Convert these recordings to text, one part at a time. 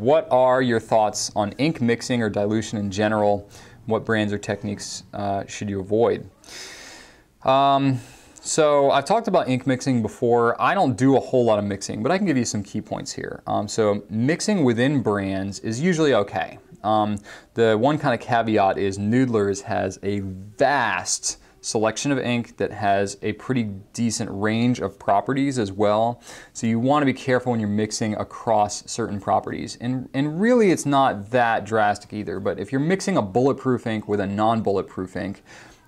What are your thoughts on ink mixing or dilution in general? What brands or techniques uh, should you avoid? Um, so I've talked about ink mixing before. I don't do a whole lot of mixing, but I can give you some key points here. Um, so mixing within brands is usually okay. Um, the one kind of caveat is Noodlers has a vast selection of ink that has a pretty decent range of properties as well. So you want to be careful when you're mixing across certain properties. And, and really it's not that drastic either, but if you're mixing a bulletproof ink with a non-bulletproof ink,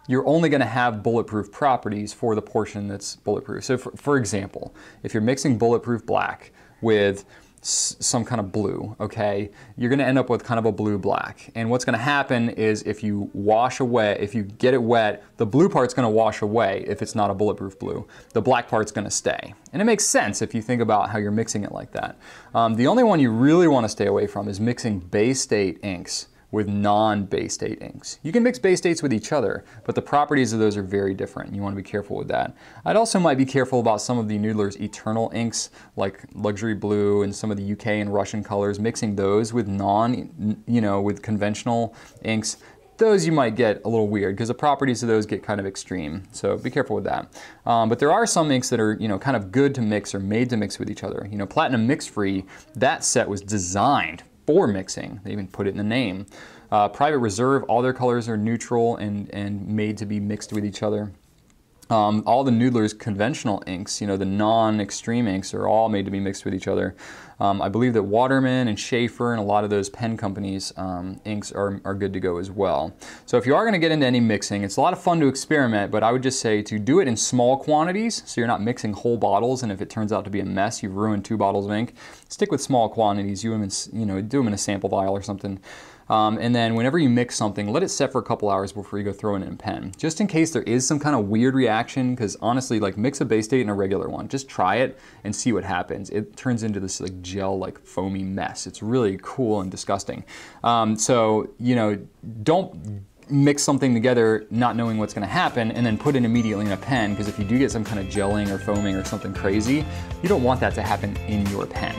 you're only going to have bulletproof properties for the portion that's bulletproof. So for, for example, if you're mixing bulletproof black with some kind of blue, okay? You're gonna end up with kind of a blue-black. And what's gonna happen is if you wash away, if you get it wet, the blue part's gonna wash away if it's not a bulletproof blue. The black part's gonna stay. And it makes sense if you think about how you're mixing it like that. Um, the only one you really wanna stay away from is mixing Bay State inks with non-base state inks. You can mix base states with each other, but the properties of those are very different. You want to be careful with that. I'd also might be careful about some of the Noodler's eternal inks, like Luxury Blue and some of the UK and Russian colors, mixing those with non, you know, with conventional inks. Those you might get a little weird because the properties of those get kind of extreme. So be careful with that. Um, but there are some inks that are, you know, kind of good to mix or made to mix with each other. You know, Platinum Mix Free, that set was designed for mixing. They even put it in the name. Uh, Private Reserve, all their colors are neutral and, and made to be mixed with each other. Um, all the Noodler's conventional inks, you know, the non-extreme inks, are all made to be mixed with each other. Um, I believe that Waterman and Schaefer and a lot of those pen companies um, inks are, are good to go as well. So if you are going to get into any mixing, it's a lot of fun to experiment, but I would just say to do it in small quantities so you're not mixing whole bottles and if it turns out to be a mess, you've ruined two bottles of ink. Stick with small quantities. You, in, you know, do them in a sample vial or something. Um, and then whenever you mix something, let it set for a couple hours before you go throw it in a pen, just in case there is some kind of weird reaction. Because honestly, like mix a base date and a regular one, just try it and see what happens. It turns into this like gel, like foamy mess. It's really cool and disgusting. Um, so you know, don't mix something together not knowing what's going to happen and then put it immediately in a pen because if you do get some kind of gelling or foaming or something crazy, you don't want that to happen in your pen.